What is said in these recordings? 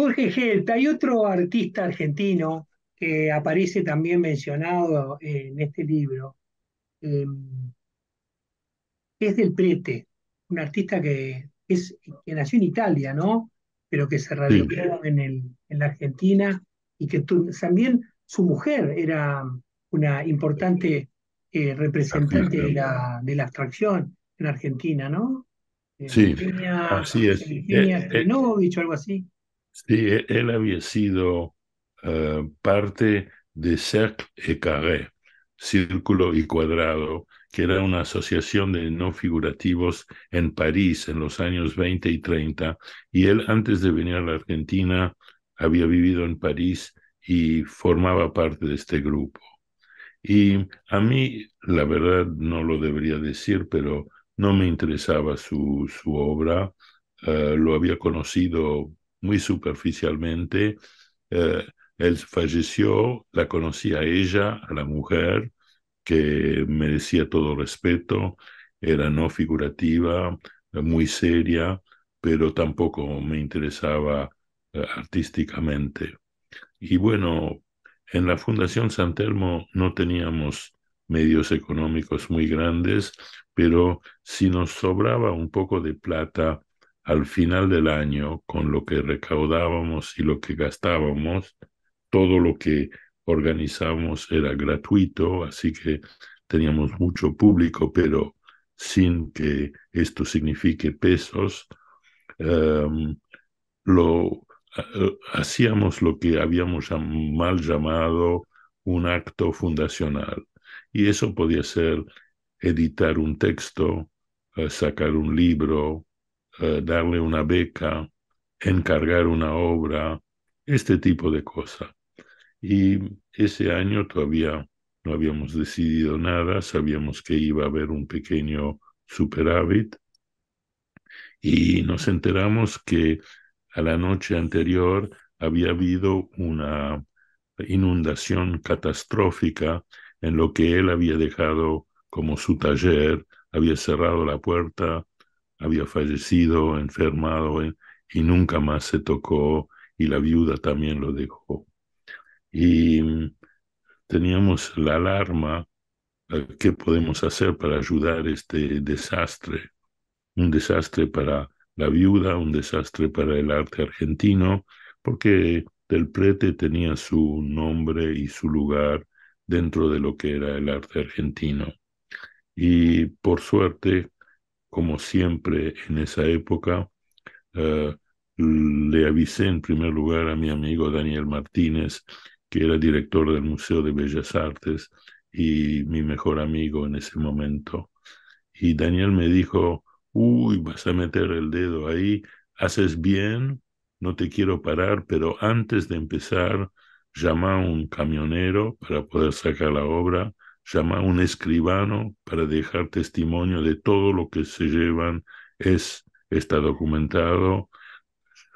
Jorge Gelta hay otro artista argentino que aparece también mencionado en este libro, eh, es del Prete, un artista que, es, que nació en Italia, ¿no? Pero que se radicó en, el, en la Argentina y que también su mujer era una importante eh, representante de la, de la, abstracción en Argentina, ¿no? Eh, sí, Virginia, así es. he eh, algo así. Sí, e-, él había sido eh, parte de Cercle et Carré, Círculo y Cuadrado, que era una asociación de no figurativos en París en los años 20 y 30, y él antes de venir a la Argentina había vivido en París y formaba parte de este grupo. Y a mí, la verdad, no lo debería decir, pero no me interesaba su, su obra. Eh, lo había conocido muy superficialmente. Eh, él falleció, la conocí a ella, a la mujer, que merecía todo respeto, era no figurativa, muy seria, pero tampoco me interesaba eh, artísticamente. Y bueno, en la Fundación San Telmo no teníamos medios económicos muy grandes, pero si nos sobraba un poco de plata, al final del año, con lo que recaudábamos y lo que gastábamos, todo lo que organizamos era gratuito, así que teníamos mucho público, pero sin que esto signifique pesos, em, lo, eh, hacíamos lo que habíamos mal llamado un acto fundacional. Y eso podía ser editar un texto, eh, sacar un libro, eh, darle una beca, encargar una obra, este tipo de cosas. Y ese año todavía no habíamos decidido nada, sabíamos que iba a haber un pequeño superávit y nos enteramos que a la noche anterior había habido una inundación catastrófica en lo que él había dejado como su taller, había cerrado la puerta había fallecido, enfermado eh, y nunca más se tocó y la viuda también lo dejó. Y mm, teníamos la alarma, eh, ¿qué podemos hacer para ayudar este desastre? Un desastre para la viuda, un desastre para el arte argentino, porque del prete tenía su nombre y su lugar dentro de lo que era el arte argentino. Y por suerte, como siempre en esa época, eh, le avisé en primer lugar a mi amigo Daniel Martínez, que era director del Museo de Bellas Artes y mi mejor amigo en ese momento. Y Daniel me dijo, uy, vas a meter el dedo ahí, haces bien, no te quiero parar, pero antes de empezar, llama a un camionero para poder sacar la obra llama a un escribano para dejar testimonio de todo lo que se llevan, es, está documentado,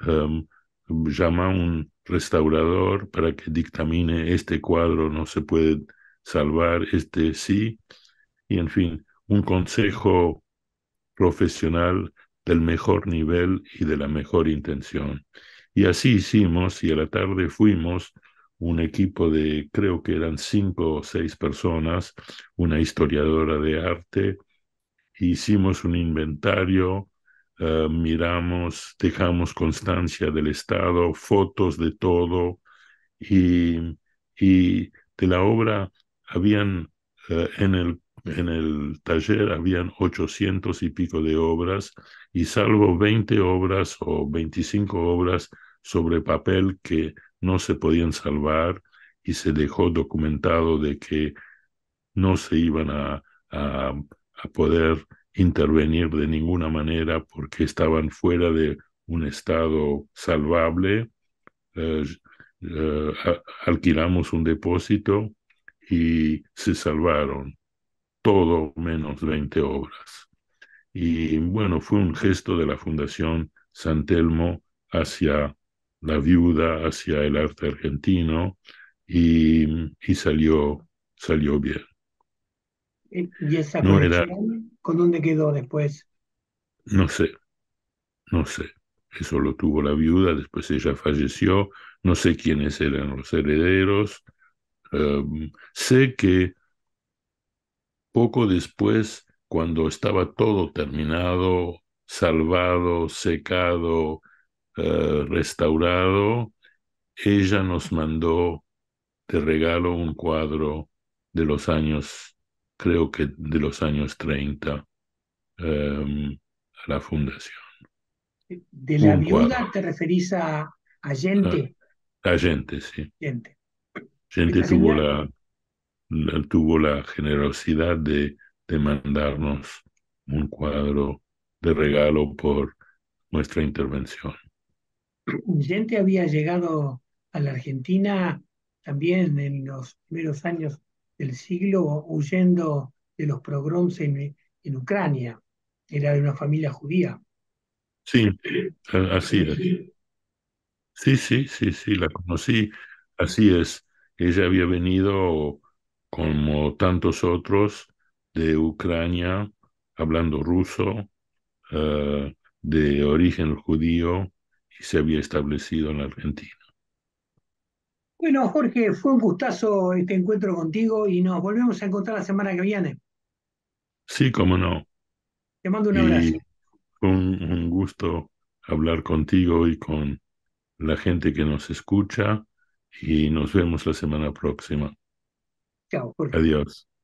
um, llama a un restaurador para que dictamine este cuadro no se puede salvar, este sí, y en fin, un consejo profesional del mejor nivel y de la mejor intención. Y así hicimos y a la tarde fuimos un equipo de creo que eran cinco o seis personas, una historiadora de arte, hicimos un inventario, eh, miramos, dejamos constancia del estado, fotos de todo y, de la obra habían eh, en el en el taller habían ochocientos y pico de obras y salvo 20 obras o 25 obras sobre papel que no se podían salvar y se dejó documentado de que no se iban a, poder intervenir de ninguna manera porque estaban fuera de un estado salvable. Eh, eh, alquilamos un depósito y se salvaron todo menos 20 obras. Y bueno, fue un gesto de la Fundación San Telmo hacia la viuda hacia el arte argentino y, salió, salió bien. ¿Y esa no con dónde quedó después? No sé, no sé. Eso lo tuvo la viuda, después ella falleció, no sé quiénes eran los herederos. Em, sé que poco después, cuando estaba todo terminado, salvado, secado, eh, restaurado, ella nos mandó de regalo un cuadro de los años, creo que de los años 30, em, a la fundación. ¿De la viuda te referís a, a A, a gente, sí. Gente. tuvo la, tuvo la generosidad de, de mandarnos un cuadro de regalo por nuestra intervención. Gente había llegado a la Argentina también en los primeros años del siglo huyendo de los pogroms en, Ucrania. Era de una familia judía. Sí, así es. Sí, sí, sí, sí, la conocí. Así es. Ella había venido, como tantos otros, de Ucrania, hablando ruso, ah, de origen judío, y se había establecido en la Argentina. Bueno, Jorge, fue un gustazo este encuentro contigo y nos volvemos a encontrar la semana que viene. Sí, cómo no. Te mando un abrazo. un gusto hablar contigo y con la gente que nos escucha y nos vemos la semana próxima. Chao, Jorge. Adiós.